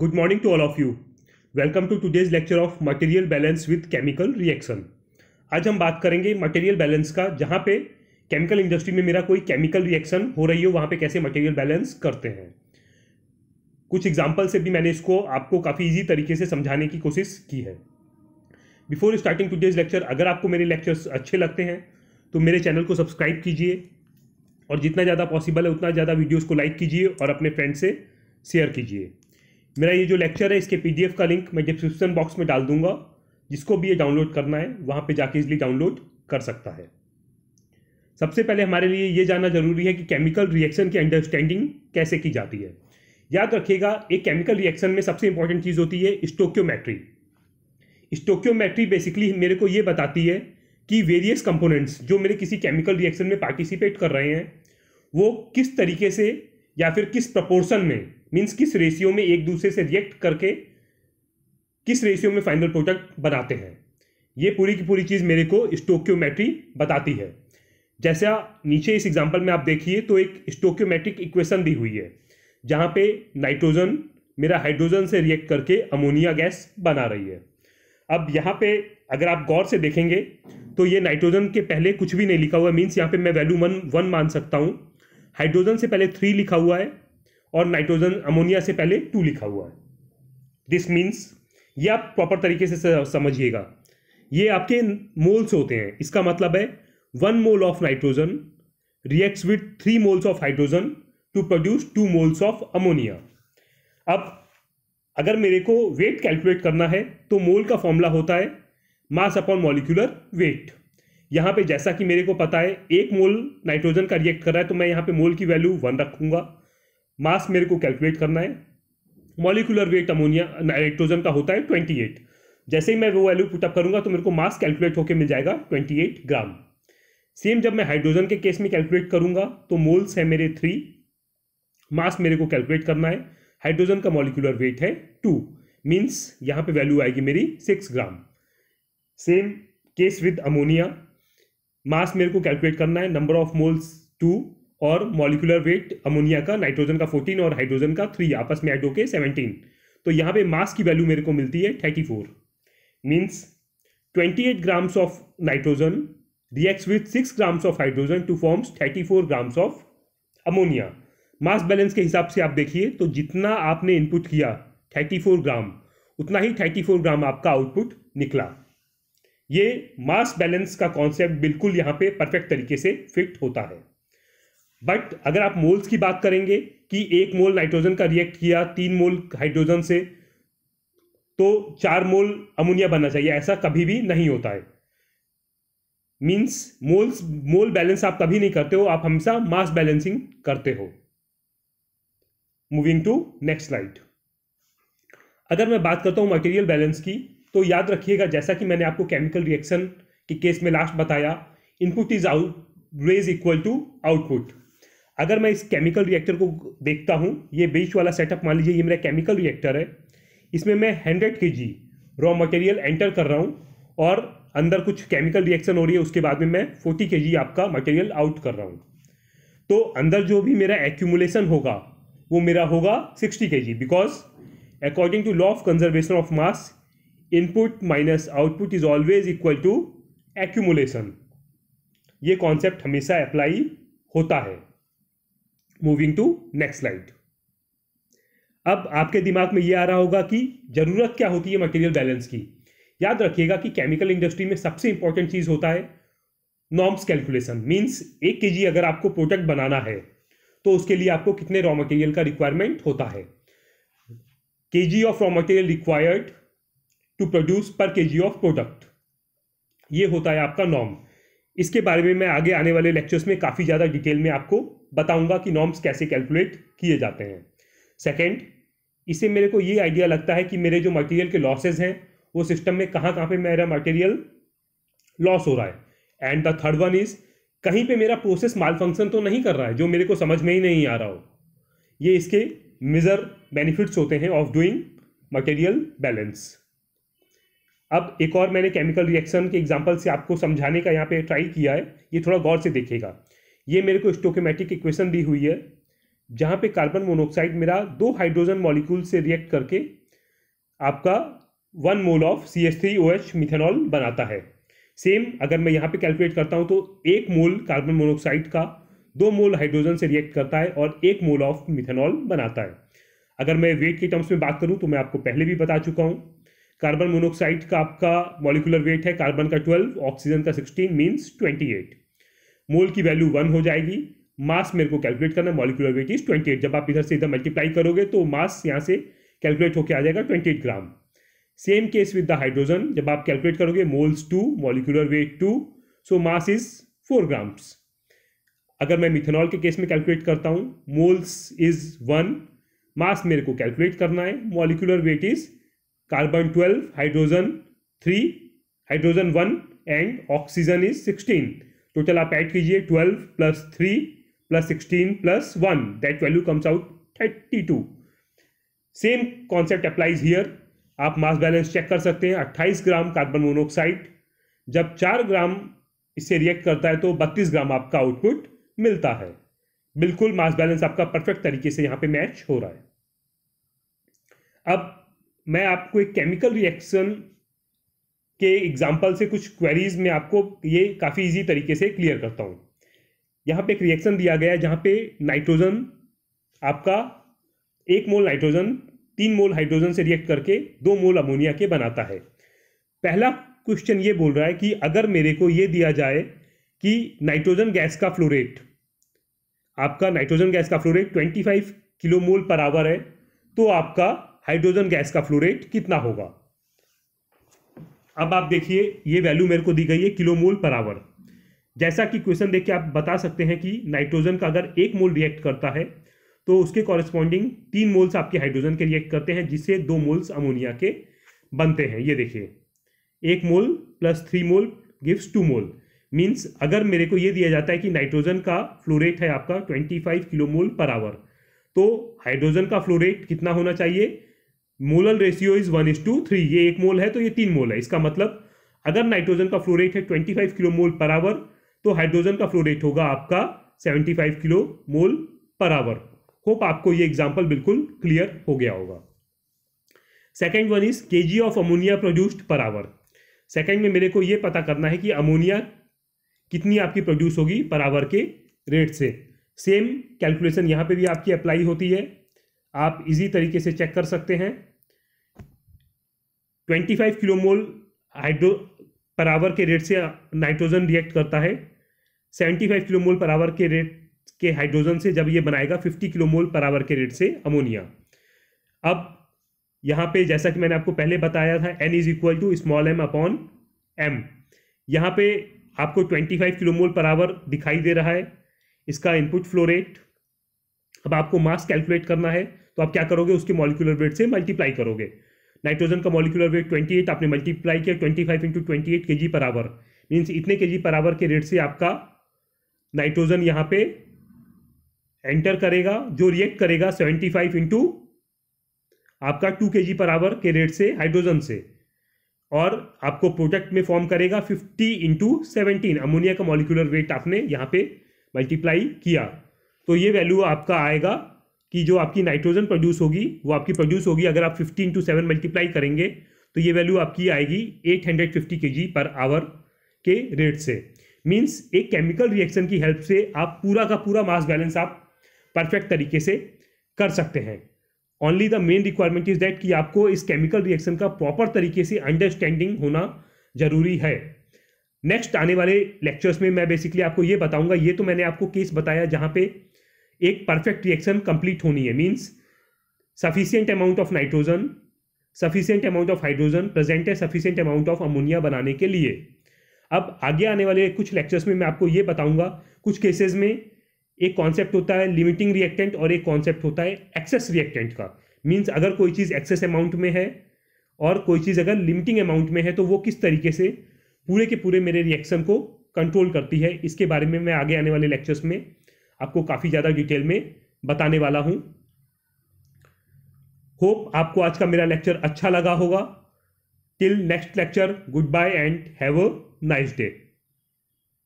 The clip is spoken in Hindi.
good morning to all of you welcome to today's lecture of material balance with chemical reaction आज हम बात करेंगे मटेरियल बैलेंस का जहाँ पे केमिकल इंडस्ट्री में मेरा कोई केमिकल रिएक्शन हो रही हो वहाँ पे कैसे मटेरियल बैलेंस करते हैं कुछ एग्जाम्पल से भी मैंने इसको आपको काफ़ी ईजी तरीके से समझाने की कोशिश की है बिफोर स्टार्टिंग टूडेज लेक्चर अगर आपको मेरे लेक्चर्स अच्छे लगते हैं तो मेरे चैनल को सब्सक्राइब कीजिए और जितना ज़्यादा पॉसिबल है उतना ज़्यादा वीडियोज़ को लाइक कीजिए और अपने फ्रेंड से शेयर कीजिए मेरा ये जो लेक्चर है इसके पीडीएफ का लिंक मैं डिस्क्रिप्शन बॉक्स में डाल दूंगा जिसको भी ये डाउनलोड करना है वहाँ पे जाके इजली डाउनलोड कर सकता है सबसे पहले हमारे लिए ये जानना जरूरी है कि केमिकल रिएक्शन की अंडरस्टैंडिंग कैसे की जाती है याद रखिएगा एक केमिकल रिएक्शन में सबसे इंपॉर्टेंट चीज़ होती है स्टोक्योमेट्री स्टोक्योमेट्री बेसिकली मेरे को ये बताती है कि वेरियस कंपोनेंट्स जो मेरे किसी केमिकल रिएक्शन में पार्टिसिपेट कर रहे हैं वो किस तरीके से या फिर किस प्रपोर्सन में मीन्स किस रेशियो में एक दूसरे से रिएक्ट करके किस रेशियो में फाइनल प्रोडक्ट बनाते हैं ये पूरी की पूरी चीज़ मेरे को स्टोक्योमेट्री बताती है जैसा नीचे इस एग्जाम्पल में आप देखिए तो एक स्टोक्योमेट्रिक इक्वेशन दी हुई है जहाँ पे नाइट्रोजन मेरा हाइड्रोजन से रिएक्ट करके अमोनिया गैस बना रही है अब यहाँ पे अगर आप गौर से देखेंगे तो ये नाइट्रोजन के पहले कुछ भी नहीं लिखा हुआ है मीन्स यहाँ पे मैं वैल्यू वन वन मान सकता हूँ हाइड्रोजन से पहले थ्री लिखा हुआ है और नाइट्रोजन अमोनिया से पहले टू लिखा हुआ है दिस मीन्स ये आप प्रॉपर तरीके से समझिएगा ये आपके मोल्स होते हैं इसका मतलब है one mole of nitrogen reacts with three moles of hydrogen to produce two moles of ammonia अब अगर मेरे को वेट कैलकुलेट करना है तो मोल का फॉर्मूला होता है मास अपॉन मॉलिकुलर वेट यहाँ पे जैसा कि मेरे को पता है एक मोल नाइट्रोजन का रिएक्ट कर रहा है तो मैं यहाँ पे मोल की वैल्यू वन रखूंगा मास मेरे को कैलकुलेट करना है मॉलिकुलर वेट अमोनिया नाइट्रोजन का होता है ट्वेंटी एट जैसे ही मैं वो वैल्यू पुटअप करूंगा तो मेरे को मास कैलकुलेट होकर मिल जाएगा ट्वेंटी एट ग्राम सेम जब मैं हाइड्रोजन के केस में कैलकुलेट करूंगा तो मोल्स है मेरे थ्री मास मेरे को कैलकुलेट करना है हाइड्रोजन का मॉलिकुलर वेट है टू मीन्स यहाँ पे वैल्यू आएगी मेरी six gram same case with ammonia mass मेरे को कैलकुलेट करना है नंबर ऑफ मोल्स टू और मॉलिकुलर वेट अमोनिया का नाइट्रोजन का 14 और हाइड्रोजन का 3 आपस में ऐड होके 17 तो यहाँ पे मास की वैल्यू मेरे को मिलती है 34 four means twenty grams of nitrogen reacts with 6 grams of hydrogen to forms 34 grams of ammonia mass balance के हिसाब से आप देखिए तो जितना आपने इनपुट किया 34 ग्राम उतना ही 34 ग्राम आपका आउटपुट निकला ये मास बैलेंस का कॉन्सेप्ट बिल्कुल यहाँ पे परफेक्ट तरीके से फिट होता है बट अगर आप मोल्स की बात करेंगे कि एक मोल नाइट्रोजन का रिएक्ट किया तीन मोल हाइड्रोजन से तो चार मोल अमोनिया बनना चाहिए ऐसा कभी भी नहीं होता है मीन्स मोल्स मोल बैलेंस आप कभी नहीं करते हो आप हमेशा मास बैलेंसिंग करते हो मूविंग टू नेक्स्ट स्लाइड अगर मैं बात करता हूं मटेरियल बैलेंस की तो याद रखिएगा जैसा कि मैंने आपको केमिकल रिएक्शन के केस में लास्ट बताया input is out raise equal to output अगर मैं इस केमिकल रिएक्टर को देखता हूँ ये बीच वाला सेटअप मान लीजिए ये मेरा केमिकल रिएक्टर है इसमें मैं हंड्रेड के जी रॉ मटेरियल एंटर कर रहा हूँ और अंदर कुछ केमिकल रिएक्शन हो रही है उसके बाद में मैं फोर्टी के जी आपका मटेरियल आउट कर रहा हूँ तो अंदर जो भी मेरा एक्यूमुलेशन होगा वो मेरा होगा sixty K G because according to law of conservation of mass input minus output is always equal to accumulation ये कॉन्सेप्ट हमेशा अप्लाई होता है मूविंग टू नेक्स्ट स्लाइड अब आपके दिमाग में ये आ रहा होगा कि ज़रूरत क्या होती है मटेरियल बैलेंस की याद रखिएगा कि केमिकल इंडस्ट्री में सबसे इंपॉर्टेंट चीज़ होता है नॉर्म्स कैलकुलेशन मीन्स एक के अगर आपको प्रोडक्ट बनाना है तो उसके लिए आपको कितने रॉ मटेरियल का रिक्वायरमेंट होता है K G of raw material required to produce per K G of product ये होता है आपका नॉर्म इसके बारे में मैं आगे आने वाले लेक्चर्स में काफ़ी ज़्यादा डिटेल में आपको बताऊंगा कि नॉर्म्स कैसे कैलकुलेट किए जाते हैं सेकंड इसे मेरे को ये आइडिया लगता है कि मेरे जो मटेरियल के लॉसेज हैं वो सिस्टम में कहाँ कहाँ पे मेरा मटेरियल लॉस हो रहा है and the third one is कहीं पे मेरा प्रोसेस माल फंक्शन तो नहीं कर रहा है जो मेरे को समझ में ही नहीं आ रहा हो ये इसके मेज़र बेनिफिट्स होते हैं ऑफ डूइंग मटेरियल बैलेंस अब एक और मैंने केमिकल रिएक्शन के एग्जाम्पल से आपको समझाने का यहाँ पे ट्राई किया है ये थोड़ा गौर से देखेगा ये मेरे को स्टोकेमेटिक इक्वेशन दी हुई है जहाँ पे कार्बन मोनोक्साइड मेरा दो हाइड्रोजन मॉलिक्यूल से रिएक्ट करके आपका one mole of C H three O H methanol बनाता है सेम अगर मैं यहाँ पे कैलकुलेट करता हूँ तो एक मोल कार्बन मोनोक्साइड का दो मोल हाइड्रोजन से रिएक्ट करता है और एक मोल ऑफ मिथेनॉल बनाता है अगर मैं वेट के टर्म्स में बात करूँ तो मैं आपको पहले भी बता चुका हूँ कार्बन मोनोक्साइड का आपका मॉलिकुलर वेट है कार्बन का ट्वेल्व ऑक्सीजन का sixteen means twenty eight mole की वैल्यू वन हो जाएगी मास मेरे को कैलकुलेट करना मॉलिकुलर वेट इज ट्वेंटी जब आप इधर से इधर मल्टीप्लाई करोगे तो मास यहाँ से कैलकुलेट होकर आ जाएगा twenty gram same case with the hydrogen जब आप कैलकुलेट करोगे moles to molecular weight two so mass is four grams अगर मैं मिथेनॉल के केस में कैलकुलेट करता हूँ मोल्स इज वन मास मेरे को कैलकुलेट करना है molecular weight is carbon twelve hydrogen three hydrogen one and oxygen is sixteen total तो आप ऐड कीजिए twelve plus three plus sixteen plus one that value comes out thirty two same concept applies here आप मास बैलेंस चेक कर सकते हैं अट्ठाईस ग्राम कार्बन मोनोऑक्साइड जब चार ग्राम इससे रिएक्ट करता है तो बत्तीस ग्राम आपका आउटपुट मिलता है बिल्कुल मास बैलेंस आपका परफेक्ट तरीके से यहाँ पे मैच हो रहा है अब मैं आपको एक केमिकल रिएक्शन के एग्जाम्पल से कुछ क्वेरीज में आपको ये काफ़ी इजी तरीके से क्लियर करता हूँ यहाँ पे एक रिएक्शन दिया गया है जहाँ पे नाइट्रोजन आपका एक मोल नाइट्रोजन तीन मोल हाइड्रोजन से रिएक्ट करके दो मोल अमोनिया के बनाता है पहला क्वेश्चन ये बोल रहा है कि अगर मेरे को ये दिया जाए कि नाइट्रोजन गैस का फ्लोरेट आपका नाइट्रोजन गैस का flow rate 25 kilo mole per hour है तो आपका हाइड्रोजन गैस का फ्लोरेट कितना होगा अब आप देखिए ये वैल्यू मेरे को दी गई है किलो मोल पर आवर जैसा कि क्वेश्चन देख के आप बता सकते हैं कि नाइट्रोजन का अगर एक मोल रिएक्ट करता है तो उसके कॉरेस्पॉन्डिंग तीन मोल्स आपके हाइड्रोजन के रिएक्ट करते हैं जिससे दो मोल्स अमोनिया के बनते हैं ये देखिए एक mole plus three mole gives two mole means अगर मेरे को ये दिया जाता है कि नाइट्रोजन का फ्लोरेट है आपका twenty five kilo mole per hour तो हाइड्रोजन का फ्लोरेट कितना होना चाहिए molal ratio is one is to three ये एक मोल है तो ये तीन मोल है इसका मतलब अगर नाइट्रोजन का फ्लो रेट है twenty five kilo mole per hour तो हाइड्रोजन का फ्लो रेट होगा आपका seventy five kilo mole per our hope आपको ये एग्जाम्पल बिल्कुल क्लियर हो गया होगा second one is K G of ammonia produced per hour second में मेरे को ये पता करना है कि अमोनिया कितनी आपकी प्रोड्यूस होगी पर आवर के रेट से सेम कैलकुलेशन यहाँ पे भी आपकी अप्लाई होती है आप इजी तरीके से चेक कर सकते हैं twenty five kilomole hydro per hour के रेट से नाइट्रोजन रिएक्ट करता है seventy five kilomole per hour के रेट के हाइड्रोजन से जब ये बनाएगा फिफ्टी किलोमोल पर आवर के रेट से अमोनिया अब यहाँ पे जैसा कि मैंने आपको पहले बताया था N is equal to small M upon M यहाँ पे आपको twenty five kilomole per hour दिखाई दे रहा है इसका इनपुट फ्लो रेट अब आपको मास कैलकुलेट करना है तो आप क्या करोगे उसके मॉलिकुलर वेट से मल्टीप्लाई करोगे नाइट्रोजन का मॉलिकुलर वेट एट आपने मल्टीप्लाई किया twenty five into twenty eight के पर आवर मीन्स इतने के जी पर आवर के रेट से आपका नाइट्रोजन यहाँ पे एंटर करेगा जो रिएक्ट करेगा सेवेंटी फाइव इंटू आपका टू के जी पर आवर के रेट से हाइड्रोजन से और आपको प्रोडक्ट में फॉर्म करेगा फिफ्टी इंटू सेवेंटीन अमोनिया का मॉलिकुलर वेट आपने यहाँ पे मल्टीप्लाई किया तो ये वैल्यू आपका आएगा कि जो आपकी नाइट्रोजन प्रोड्यूस होगी वो आपकी प्रोड्यूस होगी अगर आप 15 टू सेवन मल्टीप्लाई करेंगे तो ये वैल्यू आपकी आएगी 850 जी पर आवर के रेट से मींस एक केमिकल रिएक्शन की हेल्प से आप पूरा का पूरा मास बैलेंस आप परफेक्ट तरीके से कर सकते हैं only the main requirement is that कि आपको इस केमिकल रिएक्शन का प्रॉपर तरीके से अंडरस्टैंडिंग होना जरूरी है नेक्स्ट आने वाले लेक्चर्स में मैं बेसिकली आपको ये बताऊंगा ये तो मैंने आपको केस बताया जहाँ पे एक परफेक्ट रिएक्शन कंप्लीट होनी है means sufficient amount of nitrogen sufficient amount of hydrogen present है सफिशियंट अमाउंट ऑफ अमोनिया बनाने के लिए अब आगे आने वाले कुछ लेक्चर्स में मैं आपको ये बताऊंगा कुछ केसेस में एक कॉन्सेप्ट होता है लिमिटिंग रिएक्टेंट और एक कॉन्सेप्ट होता है एक्सेस रिएक्टेंट का मीन्स अगर कोई चीज़ एक्सेस अमाउंट में है और कोई चीज़ अगर लिमिटिंग अमाउंट में है तो वो किस तरीके से पूरे के पूरे मेरे रिएक्शन को कंट्रोल करती है इसके बारे में मैं आगे आने वाले लेक्चर्स में आपको काफ़ी ज़्यादा डिटेल में बताने वाला हूँ होप आपको आज का मेरा लेक्चर अच्छा लगा होगा till next lecture goodbye and have a nice day